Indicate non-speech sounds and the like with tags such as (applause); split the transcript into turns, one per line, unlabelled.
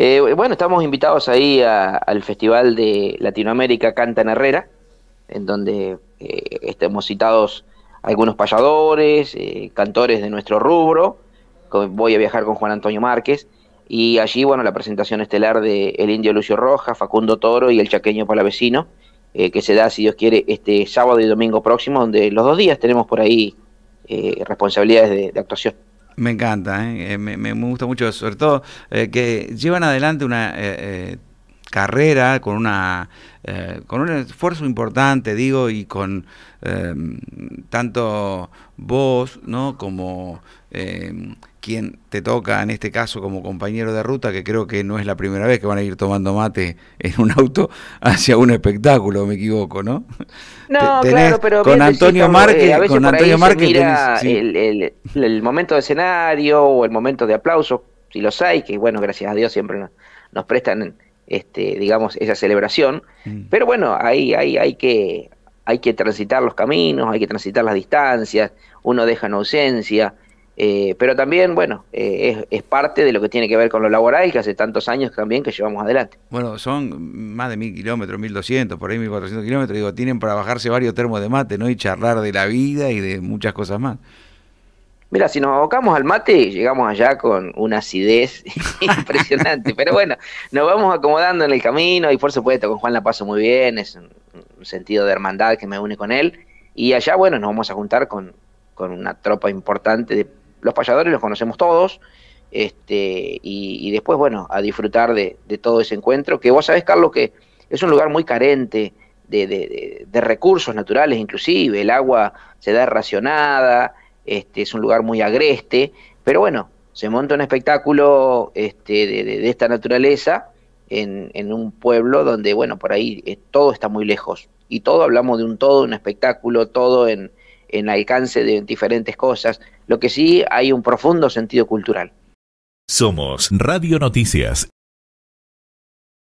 Eh, bueno, estamos invitados ahí al Festival de Latinoamérica Canta en Herrera, en donde estemos eh, estamos citados algunos payadores, eh, cantores de nuestro rubro. Voy a viajar con Juan Antonio Márquez. Y allí, bueno, la presentación estelar de El Indio Lucio Roja, Facundo Toro y El Chaqueño Palavecino, que se da, si Dios quiere, este sábado y domingo próximo, donde los dos días tenemos por ahí responsabilidades de actuación.
Me encanta, ¿eh? Eh, me, gusta mucho, sobre todo eh, que llevan adelante una eh, carrera, con, una, eh, con un esfuerzo importante, digo, y con eh, tanto vos, ¿no? Como eh, quien te toca, en este caso, como compañero de ruta, que creo que no es la primera vez que van a ir tomando mate en un auto (laughs) hacia un espectáculo, me equivoco, ¿no?
No, claro, pero... Con Antonio Márquez, con El, el, momento de escenario o el momento de aplauso, si los hay, que bueno, gracias a Dios siempre nos prestan este, digamos, esa celebración. Mm. Pero bueno, ahí, hay, que, hay que transitar los caminos, hay que transitar las distancias, uno deja en ausencia, eh, pero también, bueno, eh, es, es, parte de lo que tiene que ver con lo laboral, que hace tantos años también que llevamos adelante.
Bueno, son más de mil kilómetros, mil doscientos, por ahí mil cuatrocientos kilómetros, digo, tienen para bajarse varios termos de mate, ¿no? Y charlar de la vida y de muchas cosas más.
Mira, si nos abocamos al mate, llegamos allá con una acidez (laughs) impresionante. Pero bueno, nos vamos acomodando en el camino y por supuesto con Juan la paso muy bien, es un, sentido de hermandad que me une con él. Y allá, bueno, nos vamos a juntar con, con una tropa importante de los payadores, los conocemos todos. Este, y, después, bueno, a disfrutar de, todo ese encuentro, que vos sabés, Carlos, que es un lugar muy carente de, de recursos naturales, inclusive, el agua se da racionada, este, es un lugar muy agreste, pero bueno, se monta un espectáculo este, de, esta naturaleza en, un pueblo donde, bueno, por ahí eh, todo está muy lejos. Y todo hablamos de un todo, un espectáculo, todo en, en alcance de diferentes cosas. Lo que sí hay un profundo sentido cultural.
Somos Radio Noticias.